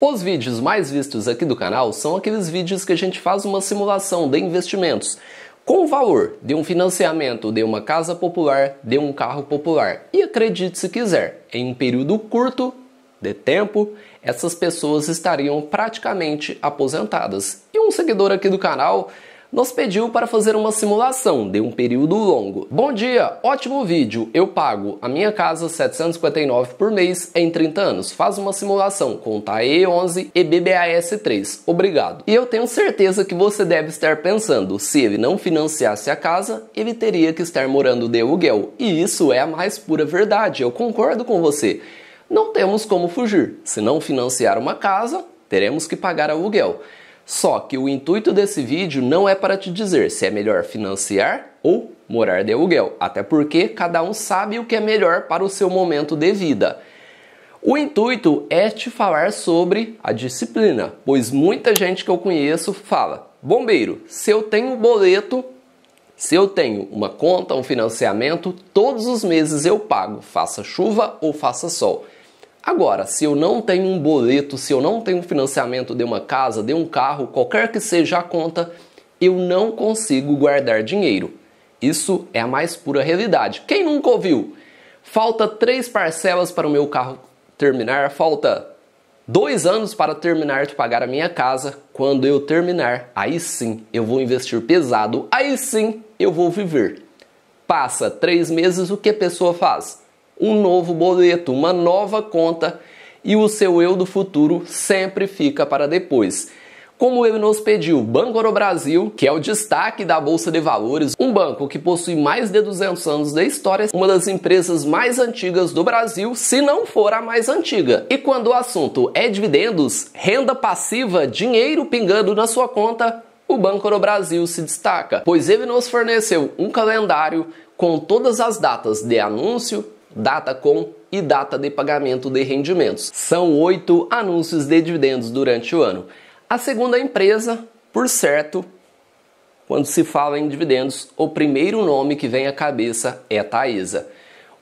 Os vídeos mais vistos aqui do canal são aqueles vídeos que a gente faz uma simulação de investimentos com o valor de um financiamento de uma casa popular, de um carro popular. E acredite se quiser, em um período curto de tempo, essas pessoas estariam praticamente aposentadas. E um seguidor aqui do canal nos pediu para fazer uma simulação de um período longo. Bom dia, ótimo vídeo. Eu pago a minha casa 759 por mês em 30 anos. Faz uma simulação com TAE 11 e BBAS 3. Obrigado. E eu tenho certeza que você deve estar pensando, se ele não financiasse a casa, ele teria que estar morando de aluguel. E isso é a mais pura verdade. Eu concordo com você. Não temos como fugir. Se não financiar uma casa, teremos que pagar aluguel. Só que o intuito desse vídeo não é para te dizer se é melhor financiar ou morar de aluguel, até porque cada um sabe o que é melhor para o seu momento de vida. O intuito é te falar sobre a disciplina, pois muita gente que eu conheço fala: bombeiro, se eu tenho boleto, se eu tenho uma conta, um financiamento, todos os meses eu pago, faça chuva ou faça sol. Agora, se eu não tenho um boleto, se eu não tenho um financiamento de uma casa, de um carro, qualquer que seja a conta, eu não consigo guardar dinheiro. Isso é a mais pura realidade. Quem nunca ouviu? Falta três parcelas para o meu carro terminar, falta dois anos para terminar de pagar a minha casa. Quando eu terminar, aí sim eu vou investir pesado, aí sim eu vou viver. Passa três meses, o que a pessoa faz? um novo boleto, uma nova conta e o seu eu do futuro sempre fica para depois. Como ele nos pediu, Banco do Brasil, que é o destaque da Bolsa de Valores, um banco que possui mais de 200 anos da história, uma das empresas mais antigas do Brasil, se não for a mais antiga. E quando o assunto é dividendos, renda passiva, dinheiro pingando na sua conta, o Banco do Brasil se destaca, pois ele nos forneceu um calendário com todas as datas de anúncio, data com e data de pagamento de rendimentos. São oito anúncios de dividendos durante o ano. A segunda empresa, por certo, quando se fala em dividendos, o primeiro nome que vem à cabeça é Taesa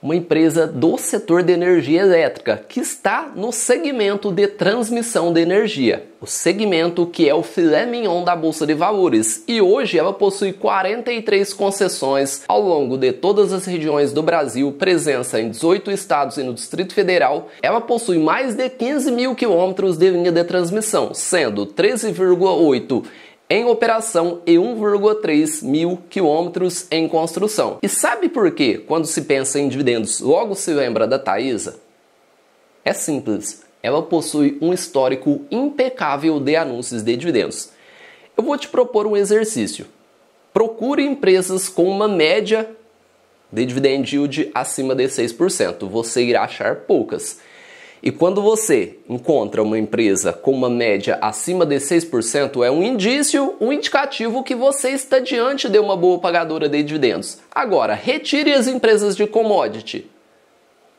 uma empresa do setor de energia elétrica que está no segmento de transmissão de energia, o segmento que é o filé mignon da bolsa de valores. E hoje ela possui 43 concessões ao longo de todas as regiões do Brasil, presença em 18 estados e no Distrito Federal. Ela possui mais de 15 mil quilômetros de linha de transmissão, sendo 13,8 em operação e 1,3 mil quilômetros em construção. E sabe por que, quando se pensa em dividendos, logo se lembra da Taesa? É simples, ela possui um histórico impecável de anúncios de dividendos. Eu vou te propor um exercício. Procure empresas com uma média de dividend yield acima de 6%. Você irá achar poucas. E quando você encontra uma empresa com uma média acima de 6%, é um indício, um indicativo que você está diante de uma boa pagadora de dividendos. Agora, retire as empresas de commodity.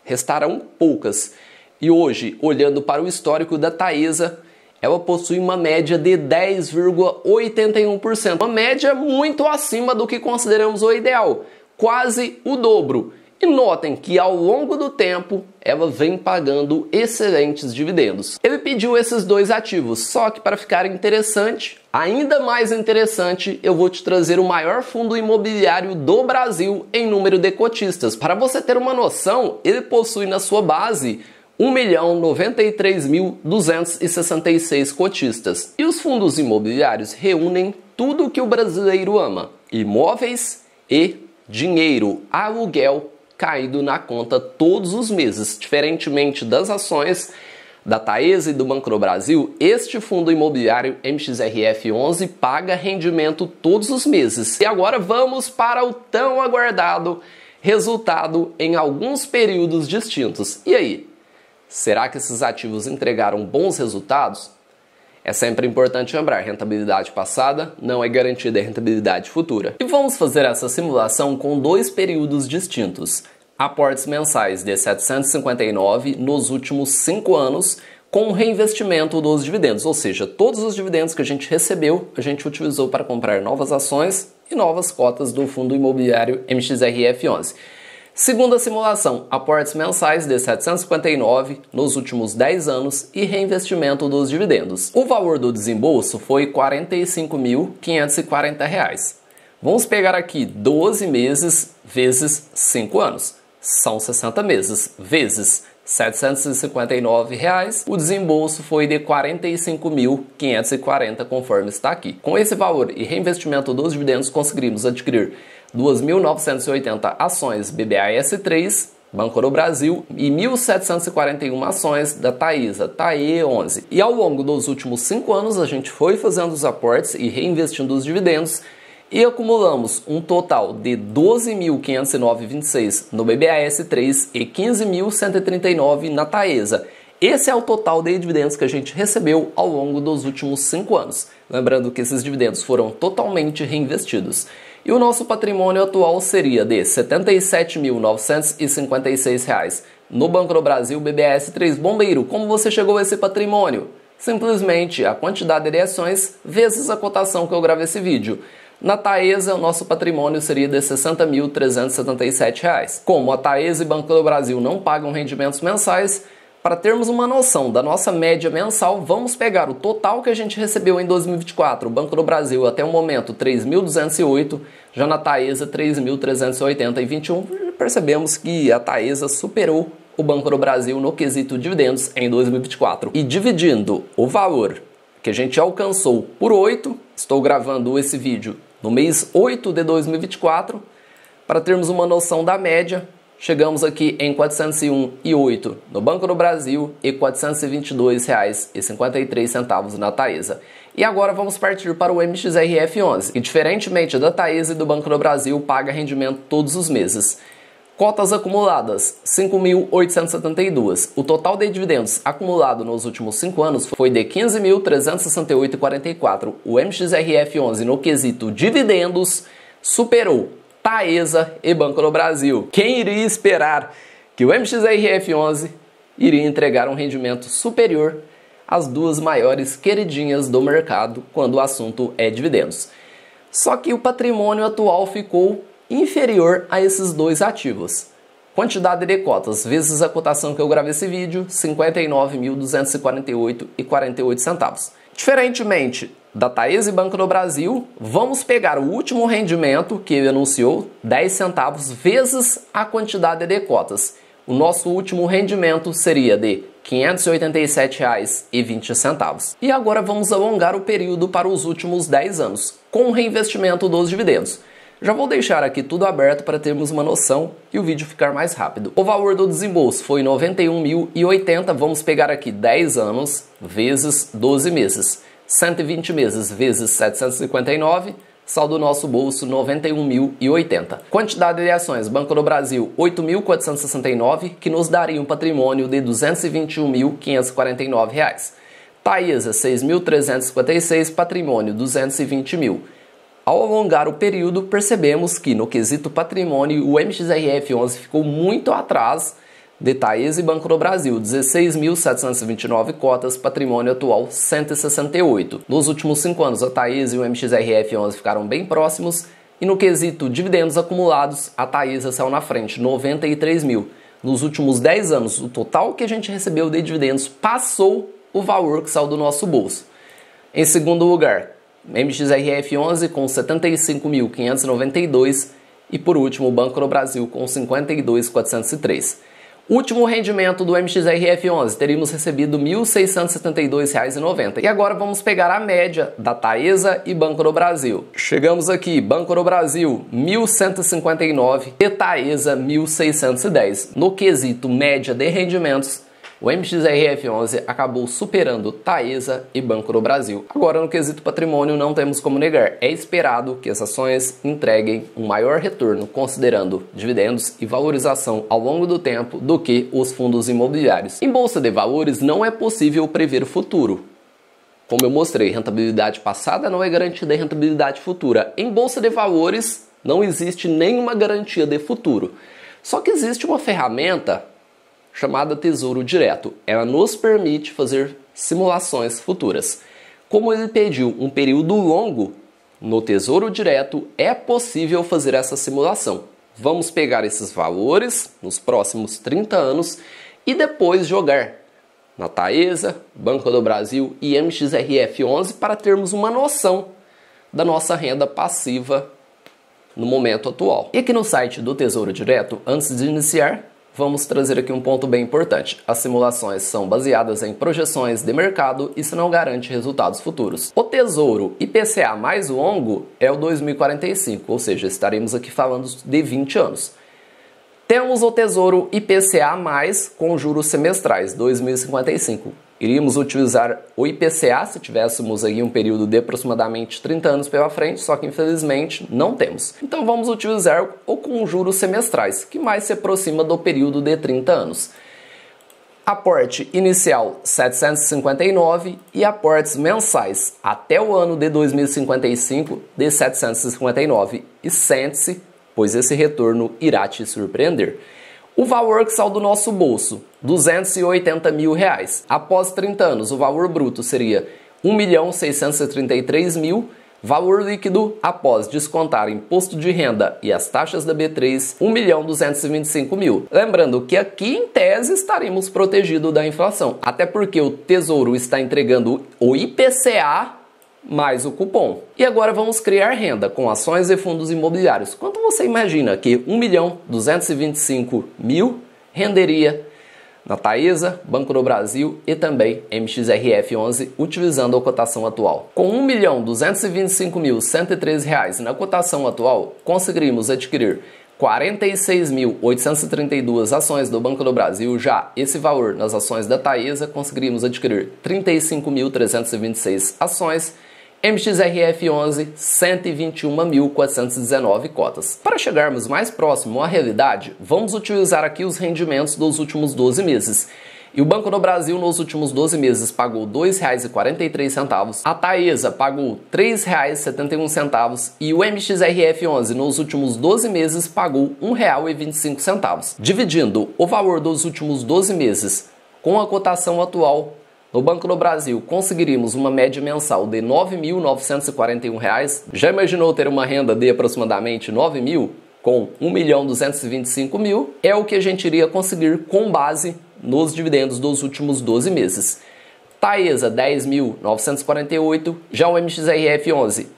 Restarão poucas. E hoje, olhando para o histórico da Taesa, ela possui uma média de 10,81%, uma média muito acima do que consideramos o ideal, quase o dobro. E notem que ao longo do tempo ela vem pagando excelentes dividendos. Ele pediu esses dois ativos, só que para ficar interessante, ainda mais interessante, eu vou te trazer o maior fundo imobiliário do Brasil em número de cotistas. Para você ter uma noção, ele possui na sua base 1.093.266 cotistas. E os fundos imobiliários reúnem tudo o que o brasileiro ama: imóveis e dinheiro, aluguel caído na conta todos os meses. Diferentemente das ações da Taesa e do Bancro Brasil, este fundo imobiliário MXRF11 paga rendimento todos os meses. E agora vamos para o tão aguardado resultado em alguns períodos distintos. E aí? Será que esses ativos entregaram bons resultados? É sempre importante lembrar, rentabilidade passada não é garantida a rentabilidade futura. E vamos fazer essa simulação com dois períodos distintos. Aportes mensais de 759 nos últimos cinco anos com o reinvestimento dos dividendos, ou seja, todos os dividendos que a gente recebeu, a gente utilizou para comprar novas ações e novas cotas do fundo imobiliário MXRF11. Segundo a simulação, aportes mensais de 759 nos últimos 10 anos e reinvestimento dos dividendos. O valor do desembolso foi R$ 45.540. Vamos pegar aqui 12 meses vezes 5 anos. São 60 meses vezes R$ 759. Reais. O desembolso foi de 45.540, conforme está aqui. Com esse valor e reinvestimento dos dividendos, conseguimos adquirir 2.980 ações BBAS3, Banco do Brasil, e 1.741 ações da Taesa, TAE11. E ao longo dos últimos cinco anos, a gente foi fazendo os aportes e reinvestindo os dividendos e acumulamos um total de 12.509,26 no BBAS3 e 15.139 na Taesa. Esse é o total de dividendos que a gente recebeu ao longo dos últimos cinco anos. Lembrando que esses dividendos foram totalmente reinvestidos e o nosso patrimônio atual seria de R$ 77.956. No Banco do Brasil BBS 3 Bombeiro, como você chegou a esse patrimônio? Simplesmente a quantidade de ações vezes a cotação que eu gravei esse vídeo. Na Taesa, o nosso patrimônio seria de R$ 60.377. Como a Taesa e Banco do Brasil não pagam rendimentos mensais, para termos uma noção da nossa média mensal, vamos pegar o total que a gente recebeu em 2024, o Banco do Brasil até o momento 3.208, já na Taesa 3.380,21. Percebemos que a Taesa superou o Banco do Brasil no quesito dividendos em 2024. E dividindo o valor que a gente alcançou por 8, estou gravando esse vídeo no mês 8 de 2024, para termos uma noção da média, chegamos aqui em R$ 401,08 no Banco do Brasil e R$ 422,53 na Taesa. E agora vamos partir para o MXRF11, que diferentemente da Taesa e do Banco do Brasil, paga rendimento todos os meses. Cotas acumuladas, 5.872. O total de dividendos acumulado nos últimos 5 anos foi de 15.368,44. O MXRF11 no quesito dividendos superou Taesa e Banco do Brasil. Quem iria esperar que o MXRF11 iria entregar um rendimento superior às duas maiores queridinhas do mercado quando o assunto é dividendos? Só que o patrimônio atual ficou inferior a esses dois ativos. Quantidade de cotas vezes a cotação que eu gravei esse vídeo, 59.248,48 centavos. Diferentemente da Taese Banco do Brasil, vamos pegar o último rendimento que ele anunciou, 10 centavos vezes a quantidade de cotas. O nosso último rendimento seria de R$ 587,20. E agora vamos alongar o período para os últimos 10 anos, com o reinvestimento dos dividendos. Já vou deixar aqui tudo aberto para termos uma noção e o vídeo ficar mais rápido. O valor do desembolso foi 91.080, vamos pegar aqui 10 anos vezes 12 meses. 120 meses vezes 759, saldo do nosso bolso 91.080. Quantidade de ações, Banco do Brasil 8.469, que nos daria um patrimônio de R$ 221.549. Reais. Taesa 6.356, patrimônio 220 mil. Ao alongar o período, percebemos que no quesito patrimônio o MXRF11 ficou muito atrás de Itaís e Banco do Brasil, 16.729 cotas, patrimônio atual 168. Nos últimos cinco anos, a Itaís e o MXRF11 ficaram bem próximos e no quesito dividendos acumulados, a Itaísa saiu na frente, 93 mil. Nos últimos 10 anos, o total que a gente recebeu de dividendos passou o valor que saiu do nosso bolso. Em segundo lugar, MXRF11 com 75.592 e por último o Banco do Brasil com 52.403. Último rendimento do MXRF11, teríamos recebido R$ 1.672,90. E agora vamos pegar a média da Taesa e Banco do Brasil. Chegamos aqui, Banco do Brasil 1.159 e Taesa 1.610. No quesito média de rendimentos, o MXRF11 acabou superando Taesa e Banco do Brasil. Agora, no quesito patrimônio, não temos como negar. É esperado que as ações entreguem um maior retorno, considerando dividendos e valorização ao longo do tempo, do que os fundos imobiliários. Em bolsa de valores, não é possível prever o futuro. Como eu mostrei, rentabilidade passada não é garantida em rentabilidade futura. Em bolsa de valores, não existe nenhuma garantia de futuro. Só que existe uma ferramenta chamada Tesouro Direto. Ela nos permite fazer simulações futuras. Como ele pediu um período longo no Tesouro Direto, é possível fazer essa simulação. Vamos pegar esses valores nos próximos 30 anos e depois jogar na Taesa, Banco do Brasil e MXRF11 para termos uma noção da nossa renda passiva no momento atual. E aqui no site do Tesouro Direto, antes de iniciar, vamos trazer aqui um ponto bem importante. As simulações são baseadas em projeções de mercado, isso não garante resultados futuros. O tesouro IPCA mais longo é o 2045, ou seja, estaremos aqui falando de 20 anos. Temos o Tesouro IPCA+, com juros semestrais, 2055. Iríamos utilizar o IPCA se tivéssemos aí um período de aproximadamente 30 anos pela frente, só que infelizmente não temos. Então vamos utilizar o com juros semestrais, que mais se aproxima do período de 30 anos. Aporte inicial 759 e aportes mensais até o ano de 2055 de 759 e sente-se pois esse retorno irá te surpreender. O Valor que saiu do nosso bolso, 280 mil reais. Após 30 anos, o valor bruto seria 1 milhão 633 mil. Valor líquido, após descontar imposto de renda e as taxas da B3, 1 milhão 225 mil. Lembrando que aqui, em tese, estaremos protegidos da inflação. Até porque o Tesouro está entregando o IPCA mais o cupom. E agora vamos criar renda com ações e fundos imobiliários. Quanto você imagina que 1 milhão 225 mil renderia na Taesa, Banco do Brasil e também MXRF11 utilizando a cotação atual. Com R$ reais na cotação atual, conseguiríamos adquirir 46.832 ações do Banco do Brasil, já esse valor nas ações da Taesa conseguiríamos adquirir 35.326 ações MXRF 11, 121.419 cotas. Para chegarmos mais próximo à realidade, vamos utilizar aqui os rendimentos dos últimos 12 meses. E o Banco do Brasil nos últimos 12 meses pagou R$ 2,43, a Taesa pagou R$ 3,71 e o MXRF11 nos últimos 12 meses pagou R$ 1,25. Dividindo o valor dos últimos 12 meses com a cotação atual, no Banco do Brasil conseguiríamos uma média mensal de R$ 9.941, já imaginou ter uma renda de aproximadamente R$ 9.000 com R$ 1.225.000? É o que a gente iria conseguir com base nos dividendos dos últimos 12 meses. Taesa 10.948, já o MXRF 11.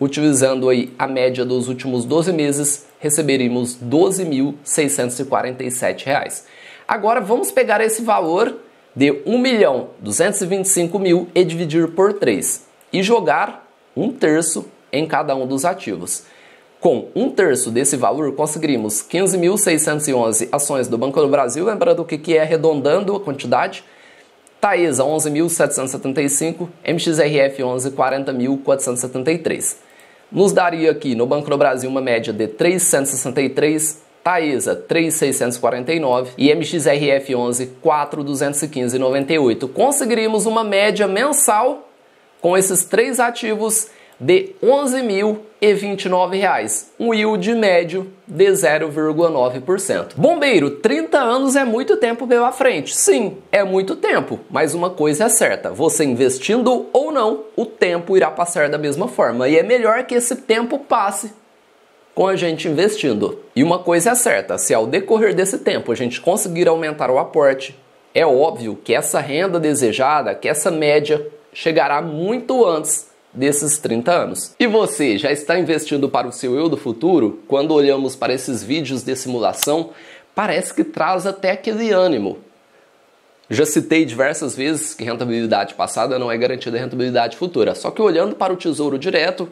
Utilizando aí a média dos últimos 12 meses, receberíamos R$ 12.647. Agora vamos pegar esse valor de 1 milhão 225 mil e dividir por 3 e jogar um terço em cada um dos ativos. Com um terço desse valor, conseguimos 15.611 ações do Banco do Brasil. Lembrando o que, que é arredondando a quantidade. Taesa, 11.775. MXRF, 11.40.473. Nos daria aqui no Banco do Brasil uma média de 363 Taesa 3649 e MXRF 11 4215,98. Conseguiríamos uma média mensal com esses três ativos de R$ 11.029, um yield médio de 0,9%. Bombeiro, 30 anos é muito tempo pela frente. Sim, é muito tempo, mas uma coisa é certa, você investindo ou não, o tempo irá passar da mesma forma e é melhor que esse tempo passe com a gente investindo. E uma coisa é certa: se ao decorrer desse tempo a gente conseguir aumentar o aporte, é óbvio que essa renda desejada, que essa média, chegará muito antes desses 30 anos. E você já está investindo para o seu eu do futuro? Quando olhamos para esses vídeos de simulação, parece que traz até aquele ânimo. Já citei diversas vezes que rentabilidade passada não é garantida rentabilidade futura, só que olhando para o tesouro direto,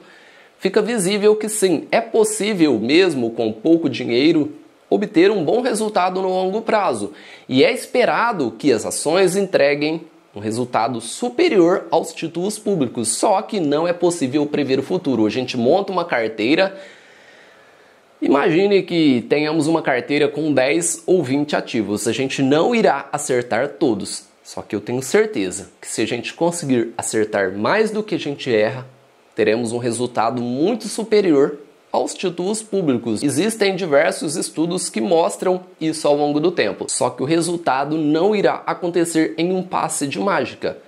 fica visível que sim, é possível mesmo com pouco dinheiro obter um bom resultado no longo prazo, e é esperado que as ações entreguem um resultado superior aos títulos públicos. Só que não é possível prever o futuro. A gente monta uma carteira. Imagine que tenhamos uma carteira com 10 ou 20 ativos. A gente não irá acertar todos. Só que eu tenho certeza que se a gente conseguir acertar mais do que a gente erra, teremos um resultado muito superior aos títulos públicos. Existem diversos estudos que mostram isso ao longo do tempo, só que o resultado não irá acontecer em um passe de mágica.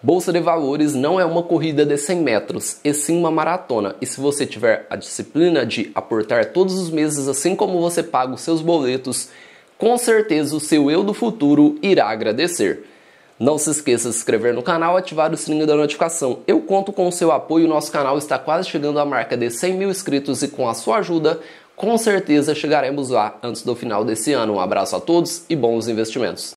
Bolsa de Valores não é uma corrida de 100 metros, e sim uma maratona. E se você tiver a disciplina de aportar todos os meses, assim como você paga os seus boletos, com certeza o seu eu do futuro irá agradecer. Não se esqueça de se inscrever no canal e ativar o sininho da notificação. Eu conto com o seu apoio, nosso canal está quase chegando à marca de 100 mil inscritos e com a sua ajuda, com certeza chegaremos lá antes do final desse ano. Um abraço a todos e bons investimentos.